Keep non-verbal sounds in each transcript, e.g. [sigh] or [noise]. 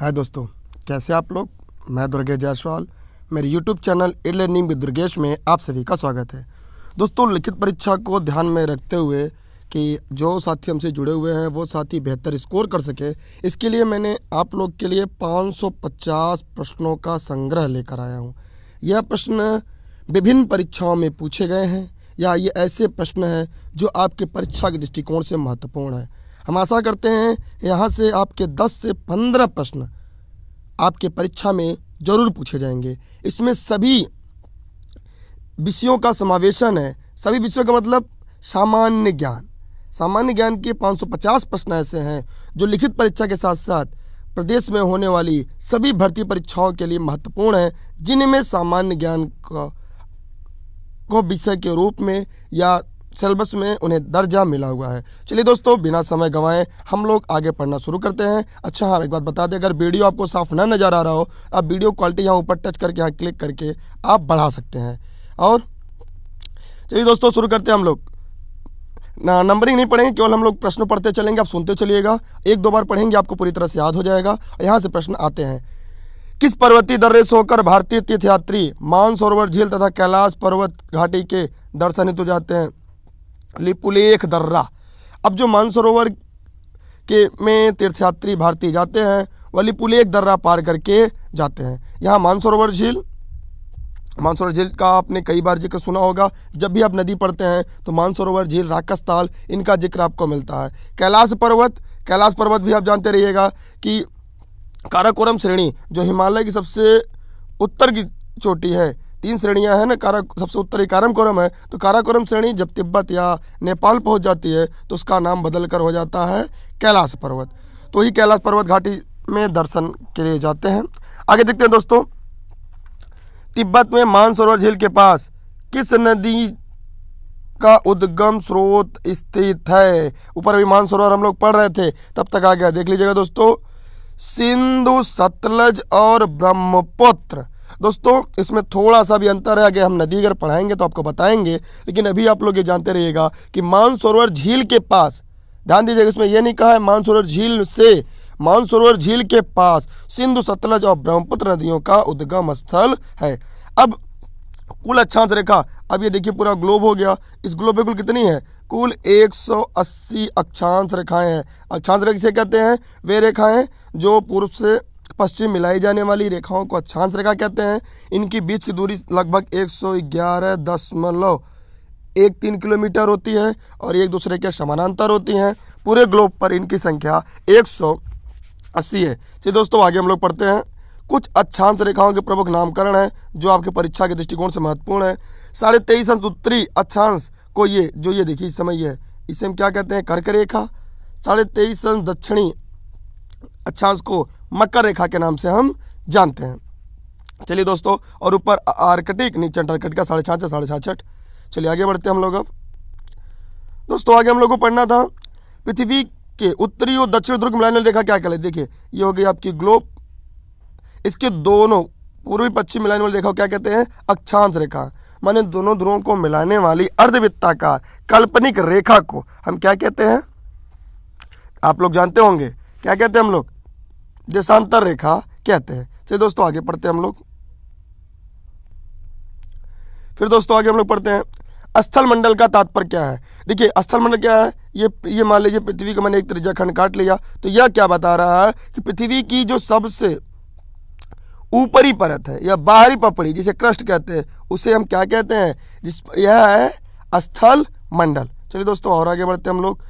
हाय दोस्तों कैसे आप लोग मैं दुर्गेश जायसवाल मेरे YouTube channel e learning with Durgesh में आप सभी का स्वागत है दोस्तों लिखित परीक्षा को ध्यान में रखते हुए कि जो साथी हमसे जुड़े हुए हैं वो साथी बेहतर स्कोर कर सके इसके लिए मैंने आप लोग के लिए 550 प्रश्नों का संग्रह लेकर आया हूँ यह प्रश्न विभिन्न परीक्षाओं में पूछे गए हैं या ये ऐसे प्रश्न हैं जो आपके परीक्षा के दृष्टिकोण से महत्वपूर्ण है हम आशा करते हैं यहाँ से आपके 10 से 15 प्रश्न आपके परीक्षा में जरूर पूछे जाएंगे इसमें सभी विषयों का समावेशन है सभी विषयों का मतलब सामान्य ज्ञान सामान्य ज्ञान के 550 प्रश्न ऐसे हैं जो लिखित परीक्षा के साथ साथ प्रदेश में होने वाली सभी भर्ती परीक्षाओं के लिए महत्वपूर्ण हैं जिनमें सामान्य ज्ञान का को विषय के रूप में या सेलेबस में उन्हें दर्जा मिला हुआ है चलिए दोस्तों बिना समय गंवाएं हम लोग आगे पढ़ना शुरू करते हैं अच्छा हाँ एक बात बता दें अगर वीडियो आपको साफ ना नज़र आ रहा हो आप वीडियो क्वालिटी यहाँ ऊपर टच करके यहाँ क्लिक करके आप बढ़ा सकते हैं और चलिए दोस्तों शुरू करते हैं हम लोग ना नंबरिंग नहीं पढ़ेंगे केवल हम लोग प्रश्न पढ़ते चलेंगे आप सुनते चलिएगा एक दो बार पढ़ेंगे आपको पूरी तरह से याद हो जाएगा यहाँ से प्रश्न आते हैं किस पर्वतीय दर्रे से होकर भारतीय तीर्थयात्री मानसरोवर झील तथा कैलाश पर्वत घाटी के दर्शन हेतु जाते हैं लिपुलेख दर्रा अब जो मानसरोवर के में तीर्थयात्री भारतीय जाते हैं वह लिपुलेख दर्रा पार करके जाते हैं यहाँ मानसरोवर झील मानसरोवर झील का आपने कई बार जिक्र सुना होगा जब भी आप नदी पढ़ते हैं तो मानसरोवर झील राकस ताल इनका जिक्र आपको मिलता है कैलाश पर्वत कैलाश पर्वत भी आप जानते रहिएगा कि काराकोरम श्रेणी जो हिमालय की सबसे उत्तर की चोटी है तीन श्रेणियां हैं ना कारा सबसे उत्तरी काराकोरम है तो काराकोरम श्रेणी जब तिब्बत या नेपाल पहुंच जाती है तो उसका नाम बदल कर हो जाता है कैलाश पर्वत तो ही कैलाश पर्वत घाटी में दर्शन के लिए जाते हैं आगे देखते हैं दोस्तों तिब्बत में मानसरोवर झील के पास किस नदी का उद्गम स्रोत स्थित है ऊपर भी मानसरोवर हम लोग पढ़ रहे थे तब तक आ गया देख लीजिएगा दोस्तों सिंधु सतलज और ब्रह्मपुत्र दोस्तों इसमें थोड़ा सा भी अंतर है आगे हम नदी अगर पढ़ाएंगे तो आपको बताएंगे लेकिन अभी आप लोग ये जानते रहिएगा कि मानसरोवर झील के पास ध्यान दीजिएगा इसमें यह नहीं कहा है मानसरोवर झील से मानसरोवर झील के पास सिंधु सतलज और ब्रह्मपुत्र नदियों का उद्गम स्थल है अब कुल अक्षांश रेखा अब ये देखिए पूरा ग्लोब हो गया इस ग्लोब में कुल कितनी है कुल 180 अक्षांश रेखाएं हैं अक्षांश रेखा से कहते हैं वे रेखाएं जो पूर्व से पश्चिम मिलाई जाने वाली रेखाओं को अक्षांश रेखा कहते हैं इनकी बीच की दूरी लगभग एक सौ ग्यारह दशमलव एक तीन किलोमीटर होती है और एक दूसरे के समानांतर होती हैं पूरे ग्लोब पर इनकी संख्या एक सौ अस्सी है चलिए दोस्तों आगे हम लोग पढ़ते हैं कुछ अच्छांश रेखाओं के प्रमुख नामकरण हैं जो आपके परीक्षा के दृष्टिकोण से महत्वपूर्ण है साढ़े तेईस अंश उत्तरी अच्छांश को ये जो ये देखिए इस समय है इसे हम क्या कहते हैं कर्क रेखा साढ़े तेईस अंश दक्षिणी अच्छा उसको मकर रेखा के नाम से हम जानते हैं चलिए दोस्तों और ऊपर आर्कटिक नीचे अंटार्कटिका साढ़े छाछ साढ़े छाछठ चलिए आगे बढ़ते हैं हम लोग अब दोस्तों आगे हम लोग को पढ़ना था पृथ्वी के उत्तरी और दक्षिण ध्रुव मिलाने रेखा क्या कहले देखिए ये हो गई आपकी ग्लोब इसके दोनों पूर्वी पश्चिम मिलाने वाली रेखा क्या कहते हैं अक्षांश रेखा माने दोनों ध्रुवों को मिलाने वाली अर्धवृत्ताकार काल्पनिक रेखा को हम क्या कहते हैं आप लोग जानते होंगे क्या कहते हैं हम लोग देशांतर रेखा कहते हैं चलिए दोस्तों आगे पढ़ते हैं हम लोग फिर दोस्तों आगे हम लोग पढ़ते हैं स्थल मंडल का तात्पर्य क्या है देखिए स्थल मंडल क्या है ये ये मान लीजिए पृथ्वी का मैंने एक त्रिज्या खंड काट लिया तो यह क्या बता रहा है कि पृथ्वी की जो सबसे ऊपरी परत है या बाहरी पपड़ी जिसे क्रस्ट कहते हैं उसे हम क्या कहते हैं जिस यह है स्थल मंडल चलिए दोस्तों और आगे बढ़ते हैं हम लोग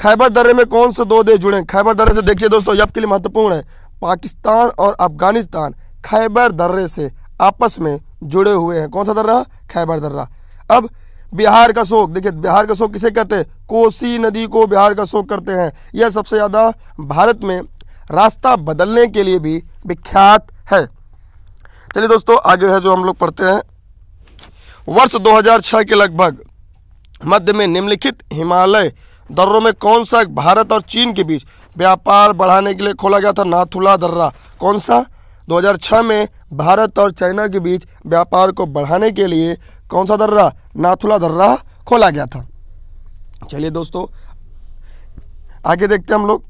खैबर दर्रे में कौन से दो देश जुड़े खैबर दर्रे से देखिए दोस्तों ये आपके लिए महत्वपूर्ण है पाकिस्तान और अफगानिस्तान खैबर दर्रे से आपस में जुड़े हुए हैं कौन सा दर्रा खैबर दर्रा अब बिहार का शोक देखिए बिहार का शोक किसे कहते हैं कोसी नदी को बिहार का शोक करते हैं यह सबसे ज़्यादा भारत में रास्ता बदलने के लिए भी विख्यात है चलिए दोस्तों आगे है जो हम लोग पढ़ते हैं वर्ष 2006 के लगभग मध्य में निम्नलिखित हिमालय दर्रों में कौन सा भारत और चीन के बीच व्यापार बढ़ाने के लिए खोला गया था नाथुला दर्रा कौन सा 2006 में भारत और चाइना के बीच व्यापार को बढ़ाने के लिए कौन सा दर्रा नाथुला दर्रा खोला गया था चलिए दोस्तों आगे देखते हैं हम लोग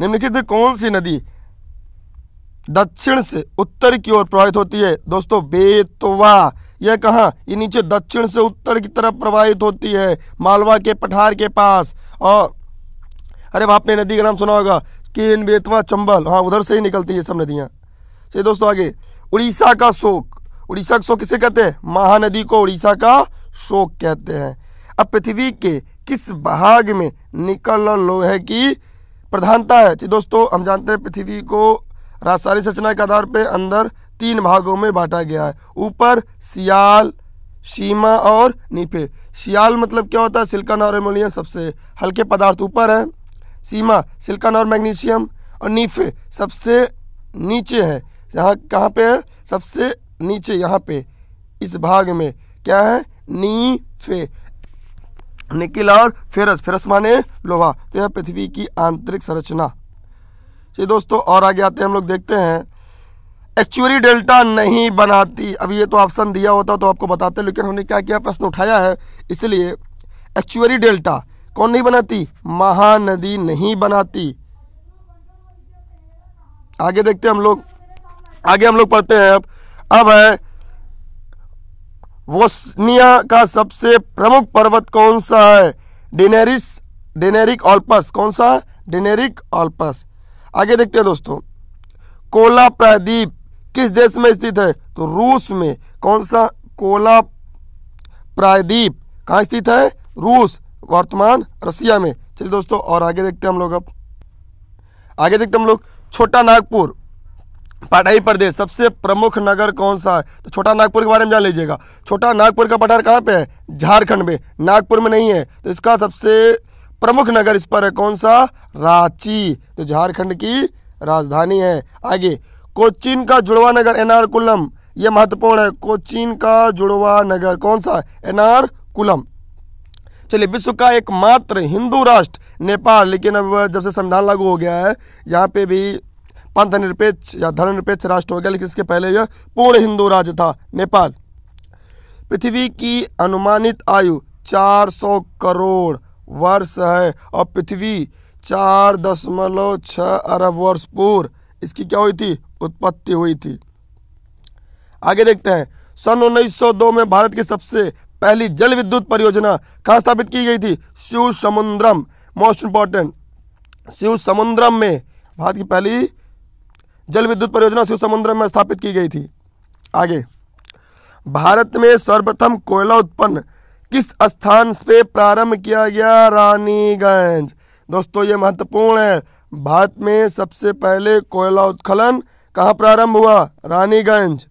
निम्नलिखित में कौन सी नदी दक्षिण से उत्तर की ओर प्रवाहित होती है दोस्तों बेतवा यह कहाँ ये नीचे दक्षिण से उत्तर की तरफ प्रवाहित होती है मालवा के पठार के पास और अरे वहाँ आपने नदी का नाम सुना होगा केन बेतवा चंबल हाँ उधर से ही निकलती है सब नदियाँ चलिए दोस्तों आगे उड़ीसा का शोक उड़ीसा का शोक किसे कहते हैं महानदी को उड़ीसा का शोक कहते हैं अब पृथ्वी के किस भाग में निकल लोहे की प्रधानता है दोस्तों हम जानते हैं पृथ्वी को रासायनिक संरचना के आधार पर अंदर तीन भागों में बांटा गया है ऊपर सियाल सीमा और नीपे सियाल मतलब क्या होता है सिल्कन और एमोलियम सबसे हल्के पदार्थ ऊपर हैं सीमा सिल्कन और मैग्नीशियम और नीफे सबसे नीचे है यहाँ कहाँ पे है सबसे नीचे यहाँ पे इस भाग में क्या है नीफे निकिल और फेरस फेरस माने लोहा तो यह पृथ्वी की आंतरिक संरचना चलिए दोस्तों और आगे आते हैं हम लोग देखते हैं एक्चुअली डेल्टा नहीं बनाती अभी ये तो ऑप्शन दिया होता तो आपको बताते लेकिन हमने क्या किया प्रश्न उठाया है इसलिए एक्चुअली डेल्टा कौन नहीं बनाती महानदी नहीं बनाती आगे देखते हैं हम लोग आगे हम लोग पढ़ते हैं अब अब है वोस्निया का सबसे प्रमुख पर्वत कौन सा है डिनेरिस डेनेरिक ऑल्पस कौन सा डेनेरिक ऑल्पस आगे देखते हैं दोस्तों कोला प्रदीप किस देश में स्थित है तो रूस में कौन सा कोला प्रायद्वीप कहाँ स्थित है रूस वर्तमान रसिया में चलिए दोस्तों और आगे देखते हैं हम लोग अब आगे देखते हम लोग छोटा नागपुर पटाई प्रदेश सबसे प्रमुख नगर कौन सा है तो छोटा नागपुर के बारे में जान लीजिएगा छोटा नागपुर का पठार कहाँ पे है झारखंड में नागपुर में नहीं है तो इसका सबसे प्रमुख नगर इस पर है कौन सा रांची तो झारखंड की राजधानी है आगे कोचीन का जुड़वा नगर एनारकुलम यह महत्वपूर्ण है कोचीन का जुड़वा नगर कौन सा एनारकुलम चलिए विश्व का एकमात्र हिंदू राष्ट्र नेपाल लेकिन अब जब से संविधान लागू हो गया है यहाँ पे भी पंथ निरपेक्ष या धर्म निरपेक्ष राष्ट्र हो गया लेकिन इसके पहले यह पूर्ण हिंदू राज्य था नेपाल पृथ्वी की अनुमानित आयु 400 करोड़ वर्ष है और पृथ्वी चार दशमलव छः अरब वर्ष पूर्व इसकी क्या हुई थी उत्पत्ति हुई थी आगे देखते हैं सन 1902 में भारत की सबसे पहली जल विद्युत परियोजना कहाँ स्थापित की गई थी शिव समुद्रम मोस्ट इंपॉर्टेंट शिव समुद्रम में भारत की पहली जल विद्युत परियोजना शिव समुद्रम में स्थापित की गई थी आगे भारत में सर्वप्रथम कोयला उत्पन्न किस स्थान से प्रारंभ किया गया रानीगंज दोस्तों ये महत्वपूर्ण है भारत में सबसे पहले कोयला उत्खनन कहाँ प्रारंभ हुआ रानीगंज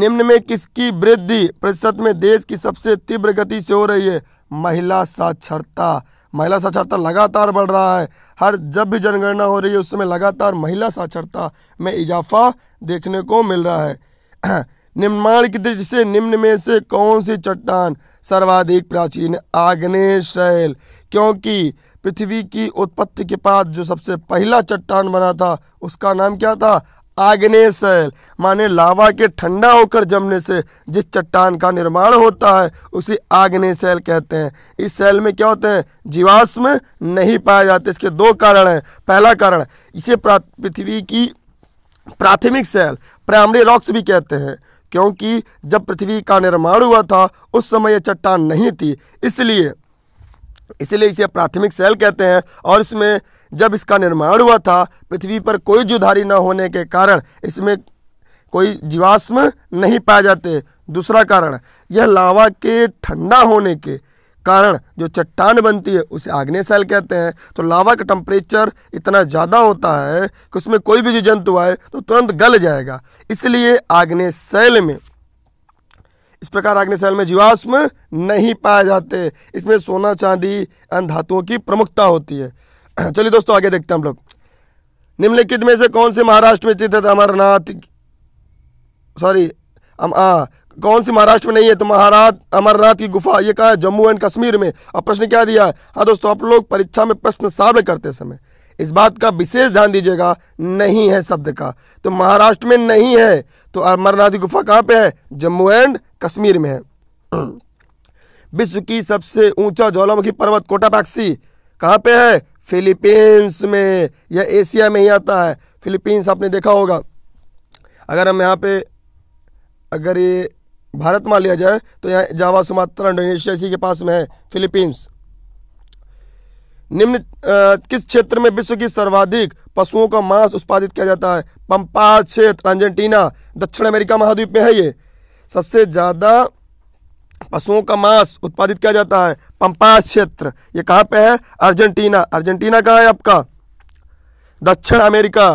निम्न में किसकी वृद्धि प्रतिशत में देश की सबसे तीव्र गति से हो रही है महिला साक्षरता महिला साक्षरता लगातार बढ़ रहा है हर जब भी जनगणना हो रही है उस समय लगातार महिला साक्षरता में इजाफा देखने को मिल रहा है [clears throat] निर्माण की दृष्टि से निम्न में से कौन सी चट्टान सर्वाधिक प्राचीन आग्नेय शैल क्योंकि पृथ्वी की उत्पत्ति के बाद जो सबसे पहला चट्टान बना था उसका नाम क्या था आग्ने शैल माने लावा के ठंडा होकर जमने से जिस चट्टान का निर्माण होता है उसे आग्ने शैल कहते हैं इस शैल में क्या होते हैं जीवाश्म नहीं पाए जाते इसके दो कारण हैं पहला कारण इसे पृथ्वी की प्राथमिक शैल प्राइमरी रॉक्स भी कहते हैं क्योंकि जब पृथ्वी का निर्माण हुआ था उस समय यह चट्टान नहीं थी इसलिए इसलिए इसे प्राथमिक सेल कहते हैं और इसमें जब इसका निर्माण हुआ था पृथ्वी पर कोई जुधारी न होने के कारण इसमें कोई जीवाश्म नहीं पाए जाते दूसरा कारण यह लावा के ठंडा होने के कारण जो चट्टान बनती है उसे आग्नेय सेल कहते हैं तो लावा का टेम्परेचर इतना ज़्यादा होता है कि उसमें कोई भी जीव जंतु आए तो तुरंत गल जाएगा इसलिए आग्नेय सेल में इस प्रकार अग्निशैल में जीवाश्म नहीं पाए जाते इसमें सोना चांदी अन्य धातुओं की प्रमुखता होती है [clears throat] चलिए दोस्तों आगे देखते हैं हम लोग निम्नलिखित में से कौन से महाराष्ट्र में स्थित है तो अमरनाथ सॉरी कौन सी महाराष्ट्र में नहीं है तो महाराज अमरनाथ की गुफा ये कहा है जम्मू एंड कश्मीर में और प्रश्न क्या दिया है हाँ दोस्तों आप लोग परीक्षा में प्रश्न साबित करते समय इस बात का विशेष ध्यान दीजिएगा नहीं है शब्द का तो महाराष्ट्र में नहीं है तो अमरनाथ गुफा कहाँ पे है जम्मू एंड कश्मीर में है [clears throat] विश्व की सबसे ऊंचा ज्वालामुखी पर्वत कोटापाक्षी कहाँ पे है फिलीपींस में या एशिया में ही आता है फिलीपींस आपने देखा होगा अगर हम यहाँ पे अगर ये भारत मान लिया जाए तो यहाँ जावा सुमात्रा इंडोनेशिया इसी के पास में है फिलीपींस निम्न किस क्षेत्र में विश्व की सर्वाधिक पशुओं का मांस उत्पादित किया जाता है पंपास क्षेत्र अर्जेंटीना दक्षिण अमेरिका महाद्वीप में है ये सबसे ज़्यादा पशुओं का मांस उत्पादित किया जाता है पंपास क्षेत्र ये कहाँ पे है अर्जेंटीना अर्जेंटीना कहाँ है आपका दक्षिण अमेरिका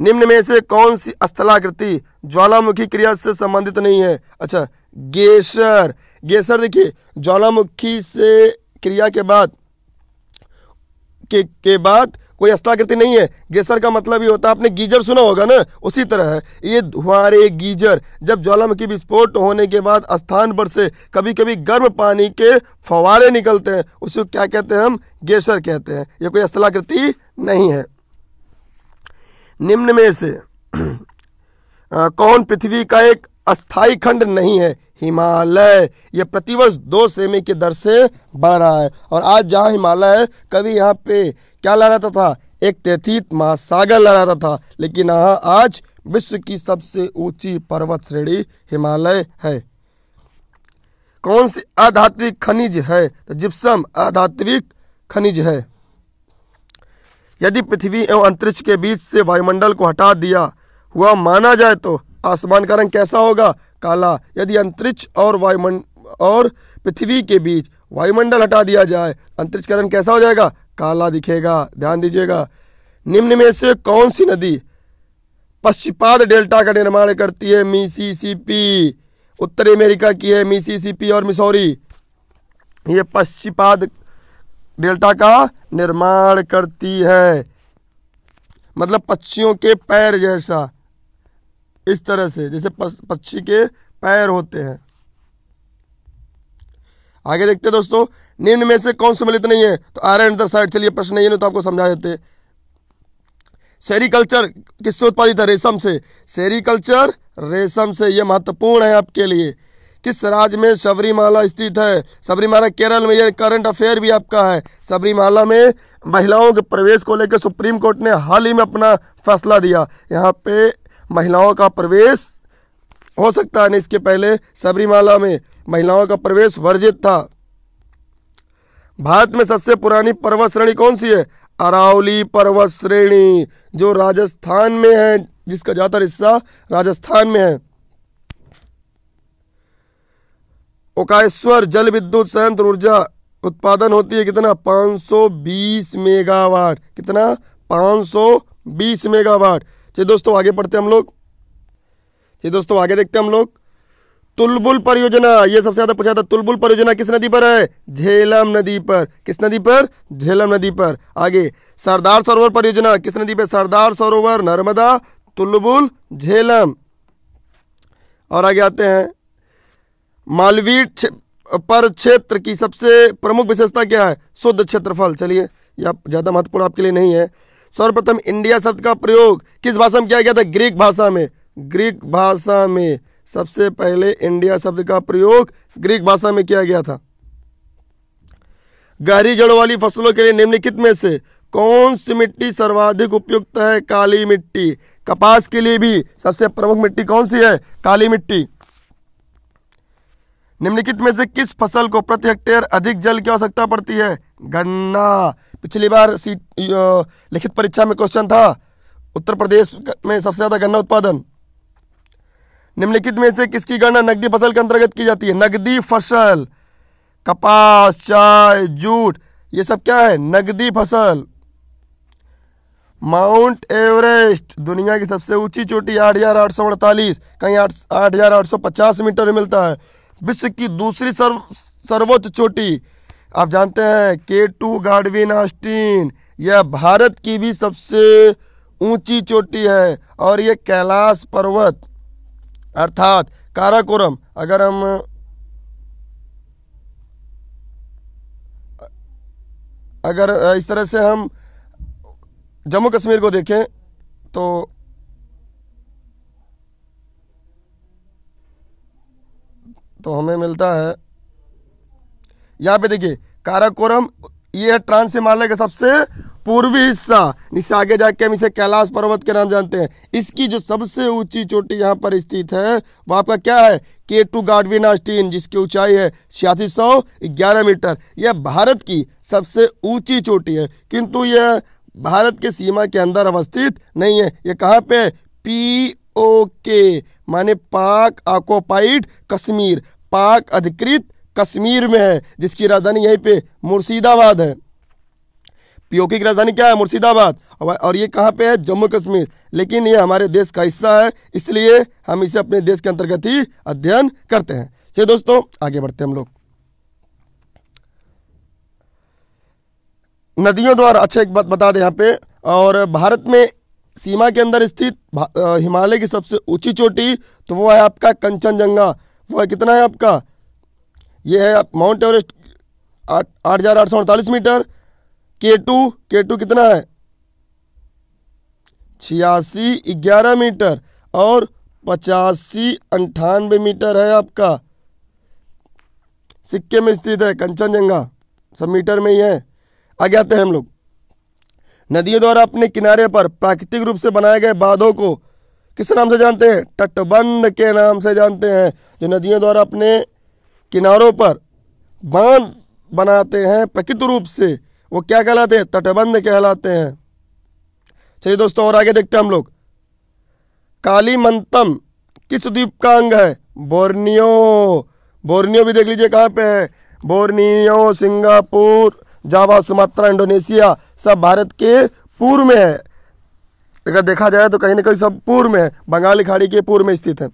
निम्न में से कौन सी स्थलाकृति ज्वालामुखी क्रिया से संबंधित नहीं है अच्छा गेसर गेसर देखिए ज्वालामुखी से क्रिया के बाद के के बाद कोई अस्ताकृति नहीं है गेसर का मतलब ये होता है आपने गीजर सुना होगा ना उसी तरह है ये धुआरे गीजर जब ज्वालामुखी विस्फोट होने के बाद स्थान पर से कभी कभी गर्म पानी के फवारे निकलते हैं उसको क्या कहते हैं हम गेसर कहते हैं ये कोई स्थलाकृति नहीं है निम्न में से [clears throat] आ, कौन पृथ्वी का एक अस्थाई खंड नहीं है हिमालय ये प्रतिवर्ष दो सेमी के दर से बढ़ रहा है और आज जहाँ हिमालय है कभी यहाँ पे क्या लहराता था एक तैथित महासागर लहराता था लेकिन यहाँ आज विश्व की सबसे ऊंची पर्वत श्रेणी हिमालय है कौन सी आधात्विक खनिज है तो जिप्सम आधात्विक खनिज है यदि पृथ्वी एवं अंतरिक्ष के बीच से वायुमंडल को हटा दिया हुआ माना जाए तो आसमान का रंग कैसा होगा काला यदि अंतरिक्ष और वायुमंडल और पृथ्वी के बीच वायुमंडल हटा दिया जाए अंतरिक्ष का रंग कैसा हो जाएगा काला दिखेगा ध्यान दीजिएगा निम्न में से कौन सी नदी पश्चिपाद डेल्टा का निर्माण करती है मिसिसिपी उत्तरी अमेरिका की है मिसिसिपी और मिसौरी ये पश्चिपाद डेल्टा का निर्माण करती है मतलब पक्षियों के पैर जैसा इस तरह से जैसे पक्षी के पैर होते हैं आगे देखते हैं दोस्तों निम्न में से कौन सम्मिलित नहीं है तो आर एंड द साइड चलिए प्रश्न नहीं है तो आपको समझा देते सेरिकल्चर किससे उत्पादित है रेशम से सेरिकल्चर रेशम से यह महत्वपूर्ण है आपके लिए किस राज्य में सबरीमाला स्थित है सबरीमाला केरल में यह करंट अफेयर भी आपका है सबरीमाला में महिलाओं के प्रवेश को लेकर सुप्रीम कोर्ट ने हाल ही में अपना फैसला दिया यहाँ पे महिलाओं का प्रवेश हो सकता है इसके पहले सबरीमाला में महिलाओं का प्रवेश वर्जित था भारत में सबसे पुरानी पर्वत श्रेणी कौन सी है अरावली पर्वत श्रेणी जो राजस्थान में है जिसका ज़्यादातर हिस्सा राजस्थान में है ओकाश्वर जल विद्युत संयंत्र ऊर्जा उत्पादन होती है कितना 520 मेगावाट कितना 520 मेगावाट चलिए दोस्तों आगे पढ़ते हम लोग चलिए दोस्तों आगे देखते हम लोग तुलबुल परियोजना ये सबसे ज़्यादा पूछा था तुलबुल परियोजना किस नदी पर है झेलम नदी पर किस नदी पर झेलम नदी पर आगे सरदार सरोवर परियोजना किस नदी पर सरदार सरोवर नर्मदा तुलबुल झेलम और आगे आते हैं मालवीय पर क्षेत्र की सबसे प्रमुख विशेषता क्या है शुद्ध क्षेत्रफल चलिए यह ज़्यादा महत्वपूर्ण आपके लिए नहीं है सर्वप्रथम इंडिया शब्द का प्रयोग किस भाषा में किया गया था ग्रीक भाषा में ग्रीक भाषा में सबसे पहले इंडिया शब्द का प्रयोग ग्रीक भाषा में किया गया था गहरी जड़ों वाली फसलों के लिए निम्नलिखित में से कौन सी मिट्टी सर्वाधिक उपयुक्त है काली मिट्टी कपास के लिए भी सबसे प्रमुख मिट्टी कौन सी है काली मिट्टी निम्नलिखित में से किस फसल को प्रति हेक्टेयर अधिक जल की आवश्यकता पड़ती है गन्ना पिछली बार लिखित परीक्षा में क्वेश्चन था उत्तर प्रदेश में सबसे ज़्यादा गन्ना उत्पादन निम्नलिखित में से किसकी गणना नगदी फसल के अंतर्गत की जाती है नगदी फसल कपास चाय जूट ये सब क्या है नगदी फसल माउंट एवरेस्ट दुनिया की सबसे ऊंची चोटी आठ हजार आठ सौ अड़तालीस कहीं आठ आठ हजार आठ सौ पचास मीटर मिलता है विश्व की दूसरी सर्व सर्वोच्च चोटी आप जानते हैं के टू गाडविन आस्टीन यह भारत की भी सबसे ऊंची चोटी है और यह कैलाश पर्वत अर्थात काराकोरम अगर हम अगर इस तरह से हम जम्मू कश्मीर को देखें तो तो हमें मिलता है यहाँ पे देखिए काराकोरम ये है ट्रांस हिमालय का सबसे पूर्वी हिस्सा जिससे आगे जाके हम इसे कैलाश पर्वत के नाम जानते हैं इसकी जो सबसे ऊंची चोटी यहाँ पर स्थित है वो आपका क्या है के टू गाडविनास्टीन जिसकी ऊंचाई है छियासी सौ ग्यारह मीटर यह भारत की सबसे ऊंची चोटी है किंतु यह भारत के सीमा के अंदर अवस्थित नहीं है यह कहाँ पे पी ओके माने पाक आकोपाइड कश्मीर पाक अधिकृत कश्मीर में है जिसकी राजधानी यहीं पे मुर्शिदाबाद है पीओके की राजधानी क्या है मुर्शिदाबाद और ये कहाँ पे है जम्मू कश्मीर लेकिन ये हमारे देश का हिस्सा है इसलिए हम इसे अपने देश के अंतर्गत ही अध्ययन करते हैं चलिए दोस्तों आगे बढ़ते हैं हम लोग नदियों द्वारा अच्छा एक बात बता दें यहाँ पे और भारत में सीमा के अंदर स्थित हिमालय की सबसे ऊंची चोटी तो वो है आपका कंचनजंगा वह कितना है आपका ये है आप माउंट एवरेस्ट आठ आठ हज़ार आठ सौ अड़तालीस मीटर के टू के टू कितना है छियासी ग्यारह मीटर और पचासी अंठानवे मीटर है आपका सिक्के में स्थित है कंचनजंगा सब मीटर में ही है आगे आते हैं हम लोग नदियों द्वारा अपने किनारे पर प्राकृतिक रूप से बनाए गए बांधों को किस नाम से जानते हैं तटबंध के नाम से जानते हैं जो नदियों द्वारा अपने किनारों पर बांध बनाते हैं प्रकृत रूप से वो क्या कहलाते हैं तटबंध कहलाते हैं चलिए दोस्तों और आगे देखते हैं हम लोग काली मंतम किस द्वीप का अंग है बोर्नियो बोर्नियो भी देख लीजिए कहाँ पे है Borneo Singapore Java Sumatra Indonesia सब भारत के पूर्व में है अगर देखा जाए तो कहीं ना कहीं सब पूर्व में है बंगाली खाड़ी के पूर्व में स्थित है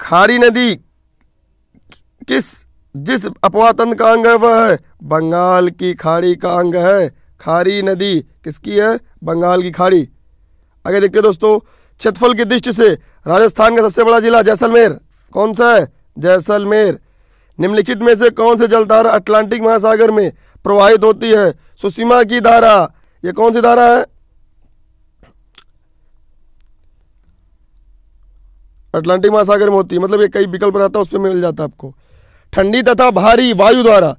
खारी नदी किस जिस अपवातन का अंग है वह है बंगाल की खाड़ी का अंग है खारी नदी किसकी है बंगाल की खाड़ी आगे देखते दोस्तों क्षेत्रफल की दृष्टि से राजस्थान का सबसे बड़ा जिला जैसलमेर कौन सा है जैसलमेर निम्नलिखित में से कौन से जलधारा अटलांटिक महासागर में प्रवाहित होती है सुषिमा की धारा ये कौन सी धारा है अटलांटिक महासागर में होती है मतलब ये कई विकल्प रहता है उसमें मिल जाता है आपको ठंडी तथा भारी वायु द्वारा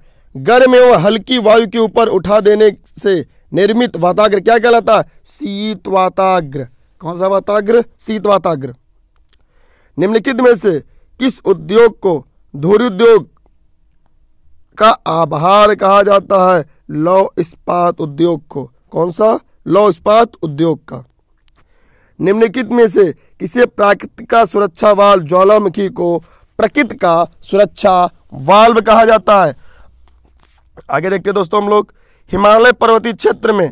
गर्म एवं हल्की वायु के ऊपर उठा देने से निर्मित वाताग्र क्या कहलाता है शीत वाताग्र कौन सा वाताग्र शीत वाताग्र निम्नलिखित में से किस उद्योग को धूरी उद्योग का आभार कहा जाता है लौ इस्पात उद्योग को कौन सा लौ इस्पात उद्योग का निम्नलिखित में से किसे प्राकृतिक का सुरक्षा वाल्व ज्वालामुखी को प्रकृति का सुरक्षा वाल्व कहा जाता है आगे देखते हैं दोस्तों हम लोग हिमालय पर्वतीय क्षेत्र में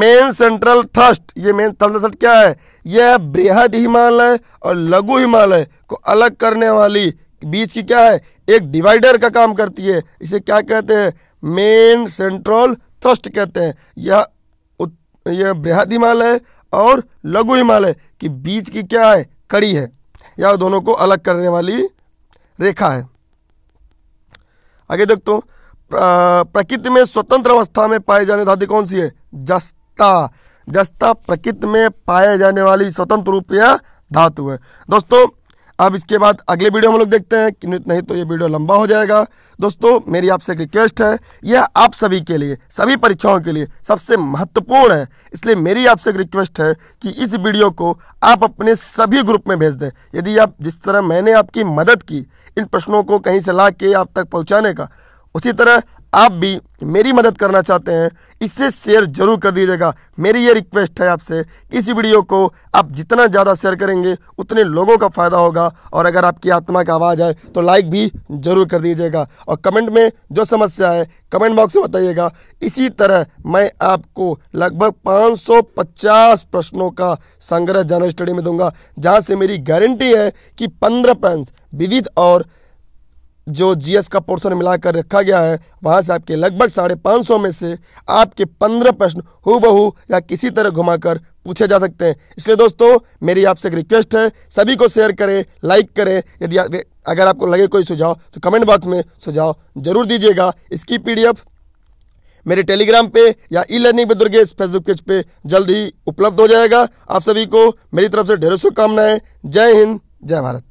मेन सेंट्रल थ्रस्ट ये मेन थ्रस्ट क्या है यह बृहद हिमालय और लघु हिमालय को अलग करने वाली बीच की क्या है एक डिवाइडर का काम करती है इसे क्या कहते हैं मेन सेंट्रल त्वष्ट कहते हैं यह यह बृहद हिमालय और लघु हिमालय की बीच की क्या है कड़ी है यह दोनों को अलग करने वाली रेखा है आगे देखते प्रकृति में स्वतंत्र अवस्था में पाए जाने धातु कौन सी है जस्ता जस्ता प्रकृति में पाए जाने वाली स्वतंत्र रूप या धातु है दोस्तों अब इसके बाद अगले वीडियो हम लोग देखते हैं कि नहीं तो ये वीडियो लंबा हो जाएगा दोस्तों मेरी आपसे एक रिक्वेस्ट है यह आप सभी के लिए सभी परीक्षाओं के लिए सबसे महत्वपूर्ण है इसलिए मेरी आपसे एक रिक्वेस्ट है कि इस वीडियो को आप अपने सभी ग्रुप में भेज दें यदि आप जिस तरह मैंने आपकी मदद की इन प्रश्नों को कहीं से ला के आप तक पहुँचाने का उसी तरह आप भी मेरी मदद करना चाहते हैं इससे शेयर जरूर कर दीजिएगा मेरी ये रिक्वेस्ट है आपसे इस वीडियो को आप जितना ज़्यादा शेयर करेंगे उतने लोगों का फ़ायदा होगा और अगर आपकी आत्मा की आवाज़ आए तो लाइक भी ज़रूर कर दीजिएगा और कमेंट में जो समस्या है कमेंट बॉक्स में बताइएगा इसी तरह मैं आपको लगभग 550 प्रश्नों का संग्रह जनरल स्टडी में दूंगा जहाँ से मेरी गारंटी है कि पंद्रह प्रश्न विविध और जो जीएस का पोर्शन मिलाकर रखा गया है वहाँ से आपके लगभग साढ़े पाँच सौ में से आपके पंद्रह प्रश्न हु बहू या किसी तरह घुमाकर पूछे जा सकते हैं इसलिए दोस्तों मेरी आपसे एक रिक्वेस्ट है सभी को शेयर करें लाइक करें यदि अगर आपको लगे कोई सुझाव तो कमेंट बॉक्स में सुझाव जरूर दीजिएगा इसकी पीडीएफ मेरे टेलीग्राम पे या ई लर्निंग पे दुर्गेश फेसबुक पेज पे जल्द ही उपलब्ध हो जाएगा आप सभी को मेरी तरफ से ढेरों शुभकामनाएं जय हिंद जय भारत